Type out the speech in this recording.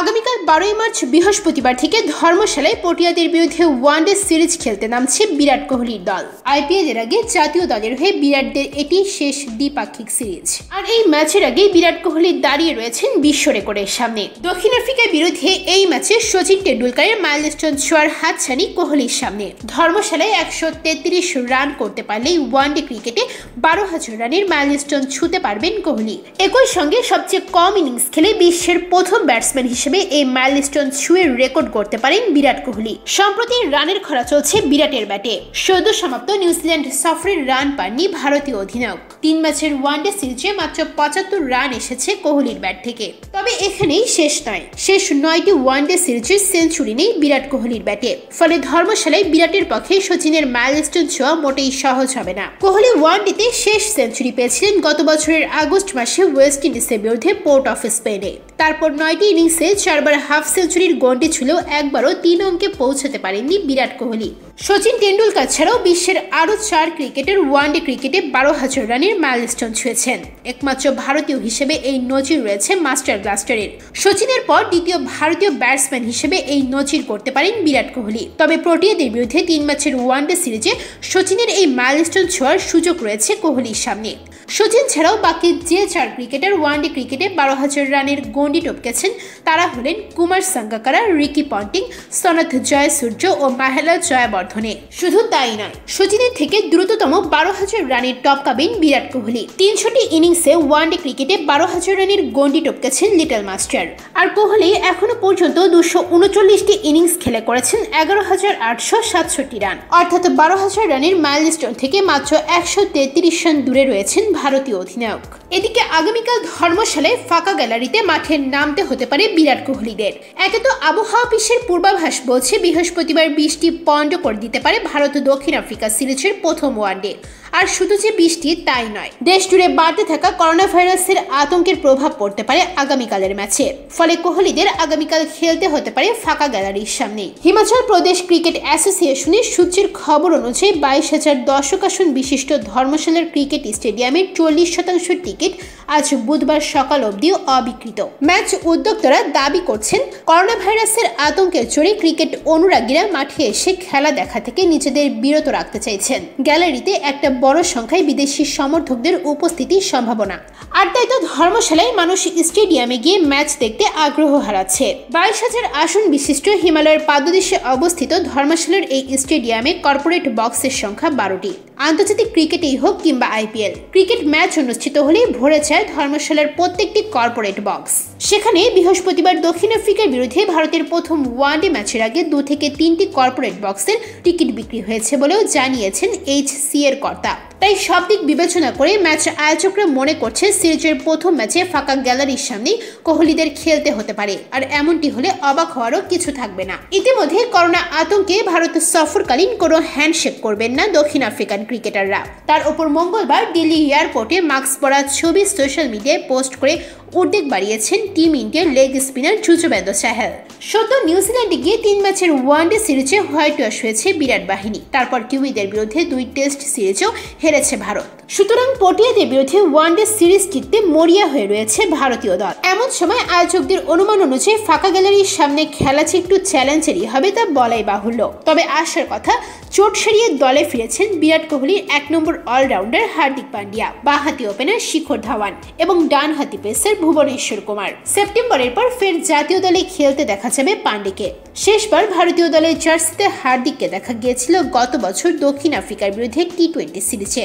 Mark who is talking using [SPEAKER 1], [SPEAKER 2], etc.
[SPEAKER 1] আগামীকাল বারোই মার্চ বৃহস্পতিবার থেকে ধর্মশালায় পটিয়াদের বিরুদ্ধে ওয়ান ডে সিরিজ খেলতে নামছে বিরাট কোহলির দল আইপিএল এর আগে জাতীয় দলের হয়ে বিরাটদের এটি শেষ দ্বিপাক্ষিক সিরিজ আর এই ম্যাচের আগে বিরাট কোহলি দাঁড়িয়ে রয়েছেন বিশ্ব রেকর্ডের সামনে দক্ষিণ আফ্রিকার বিরুদ্ধে এই ম্যাচে সচিন টেন্ডুলকারের মাইলস্টোন ছোঁয়ার হাতছানি কোহলির সামনে ধর্মশালায় একশো তেত্রিশ রান করতে পারলেই ডে ক্রিকেটে বারো হাজার রানের মাইলস্টোন ছুঁতে পারবেন কোহলি একই সঙ্গে সবচেয়ে কম ইনিংস খেলে বিশ্বের প্রথম ব্যাটসম্যান হিসেবে হিসেবে এই মাইলস্টোন ছুঁয়ে রেকর্ড করতে পারেন বিরাট কোহলি সম্প্রতি রানের খরা চলছে বিরাটের ব্যাটে সদ্য সমাপ্ত নিউজিল্যান্ড সফরের রান পাননি ভারতীয় অধিনায়ক তিন ম্যাচের ওয়ানডে সিরিজে মাত্র পঁচাত্তর রান এসেছে কোহলির ব্যাট থেকে তবে এখানেই শেষ নয় শেষ নয়টি ওয়ানডে সিরিজের সেঞ্চুরি নেই বিরাট কোহলির ব্যাটে ফলে ধর্মশালায় বিরাটের পক্ষে সচিনের মাইলস্টোন ছোঁয়া মোটেই সহজ হবে না কোহলি ওয়ানডেতে শেষ সেঞ্চুরি পেয়েছিলেন গত বছরের আগস্ট মাসে ওয়েস্ট ইন্ডিজের বিরুদ্ধে পোর্ট অফ স্পেনে তারপর নয়টি ইনিংসে চারবার হাফ সেঞ্চুরির গন্ডে ছিল একবারও তিন অঙ্কে পৌঁছাতে পারেননি বিরাট কোহলি সচিন টেন্ডুলকার ছাড়াও বিশ্বের আরও চার ক্রিকেটের ওয়ানডে ক্রিকেটে বারো হাজার রানের মাইলস্টোন ছুঁয়েছেন একমাত্র ভারতীয় হিসেবে এই নজির রয়েছে মাস্টার ব্লাস্টারের সচিনের পর দ্বিতীয় ভারতীয় ব্যাটসম্যান হিসেবে এই নজির করতে পারেন বিরাট কোহলি তবে প্রোটিয়াদের বিরুদ্ধে তিন ম্যাচের ওয়ানডে সিরিজে সচিনের এই মাইলস্টোন ছোঁয়ার সুযোগ রয়েছে কোহলির সামনে সচিন ছাড়াও বাকি যে চার ক্রিকেটার ওয়ানডে ক্রিকেটে বারো হাজার রানের গন্ডি টপকেছেন তারা হলেন কুমার সাঙ্গাকারা রিকি পন্টিং সনাথ জয়সূর্য ও মাহেলা জয়াবর্ধনে শুধু তাই নয় সচিনের থেকে দ্রুততম বারো হাজার রানের টপকাবেন বিরাট কোহলি তিনশোটি ইনিংসে ওয়ানডে ক্রিকেটে বারো হাজার রানের গন্ডি টপকেছেন লিটল মাস্টার আর কোহলি এখনো পর্যন্ত দুশো উনচল্লিশটি ইনিংস খেলে করেছেন এগারো হাজার আটশো সাতষট্টি রান অর্থাৎ বারো হাজার রানের মাইলস্টোন থেকে মাত্র একশো তেত্রিশ রান দূরে রয়েছেন ভারতীয় অধিনায়ক এদিকে আগামীকাল ধর্মশালে ফাঁকা গ্যালারিতে মাঠে নামতে হতে পারে বিরাট কোহলিদের একে তো আবহাওয়া বিশ্বের পূর্বাভাস বলছে বৃহস্পতিবার বৃষ্টি পণ্ড করে দিতে পারে ভারত ও দক্ষিণ আফ্রিকা সিরিজের প্রথম ওয়ানডে আর শুধু যে বৃষ্টি তাই নয় দেশ জুড়ে বাড়তে থাকা করোনা ভাইরাসের আতঙ্কের প্রভাব পড়তে পারে আগামীকালের ম্যাচে ফলে কোহলিদের আগামীকাল খেলতে হতে পারে ফাঁকা গ্যালারির সামনে হিমাচল প্রদেশ ক্রিকেট অ্যাসোসিয়েশনের সূত্রের খবর অনুযায়ী বাইশ হাজার দর্শক আসন বিশিষ্ট ধর্মশালার ক্রিকেট স্টেডিয়ামের চল্লিশ শতাংশ টিকিট take it আজ বুধবার সকাল অবধি অবিকৃত ম্যাচ উদ্যোক্তারা দাবি করছেন করোনা ভাইরাসের আতঙ্কের জোরে ক্রিকেট অনুরাগীরা মাঠে এসে খেলা দেখা থেকে নিজেদের বিরত রাখতে চাইছেন গ্যালারিতে একটা বড় সংখ্যায় বিদেশি সমর্থকদের উপস্থিতির সম্ভাবনা আর তাই তো ধর্মশালায় মানুষ স্টেডিয়ামে গিয়ে ম্যাচ দেখতে আগ্রহ হারাচ্ছে বাইশ হাজার আসন বিশিষ্ট হিমালয়ের পাদদেশে অবস্থিত ধর্মশালার এই স্টেডিয়ামে কর্পোরেট বক্সের সংখ্যা বারোটি আন্তর্জাতিক ক্রিকেটেই হোক কিংবা আইপিএল ক্রিকেট ম্যাচ অনুষ্ঠিত হলে ভরেছে যায় ধর্মশালার প্রত্যেকটি কর্পোরেট বক্স সেখানে বৃহস্পতিবার দক্ষিণ আফ্রিকার বিরুদ্ধে ভারতের প্রথম ওয়ানডে ম্যাচের আগে দু থেকে তিনটি কর্পোরেট বক্সের টিকিট বিক্রি হয়েছে বলেও জানিয়েছেন এইচ সি এর কর্তা তাই সব দিক বিবেচনা করে ম্যাচ আয়োজকরা মনে করছে সিরিজের প্রথম ম্যাচে ফাঁকা গ্যালারির সামনে কোহলিদের খেলতে হতে পারে আর এমনটি হলে অবাক হওয়ারও কিছু থাকবে না ইতিমধ্যে করোনা আতঙ্কে ভারত সফরকালীন কোনো হ্যান্ডশেক করবেন না দক্ষিণ আফ্রিকান ক্রিকেটাররা তার ওপর মঙ্গলবার দিল্লি এয়ারপোর্টে মাস্ক পরা ছবি সোশ্যাল মিডিয়ায় পোস্ট করে উদ্বেগ বাড়িয়েছেন টিম ইন্ডিয়ার লেগ স্পিনার যুজবেন্দ্র চাহেল সদ্য নিউজিল্যান্ডে গিয়ে তিন ম্যাচের ওয়ানডে সিরিজে হোয়াইট ওয়াশ হয়েছে বিরাট বাহিনী তারপর কিউইদের বিরুদ্ধে দুই টেস্ট সিরিজেও হেরেছে ভারত সুতরাং পটিয়াতে বিরুদ্ধে ওয়ানডে সিরিজ জিততে মরিয়া হয়ে রয়েছে ভারতীয় দল এমন সময় আয়োজকদের অনুমান অনুযায়ী ফাঁকা গ্যালারির সামনে খেলা যে একটু চ্যালেঞ্জেরই হবে তা বলাই বাহুল্য তবে আসার কথা চোট সারিয়ে দলে ফিরেছেন বিরাট কোহলির এক নম্বর অলরাউন্ডার হার্দিক পান্ডিয়া বাঁহাতি ওপেনার শিখর ধাওয়ান এবং ডানহাতি পেসার ভুবনেশ্বর কুমার সেপ্টেম্বরের পর ফের জাতীয় দলে খেলতে দেখা যাবে পান্ডেকে শেষবার ভারতীয় দলের জার্সিতে হার্দিককে দেখা গিয়েছিল গত বছর দক্ষিণ আফ্রিকার বিরুদ্ধে টি টোয়েন্টি সিরিজ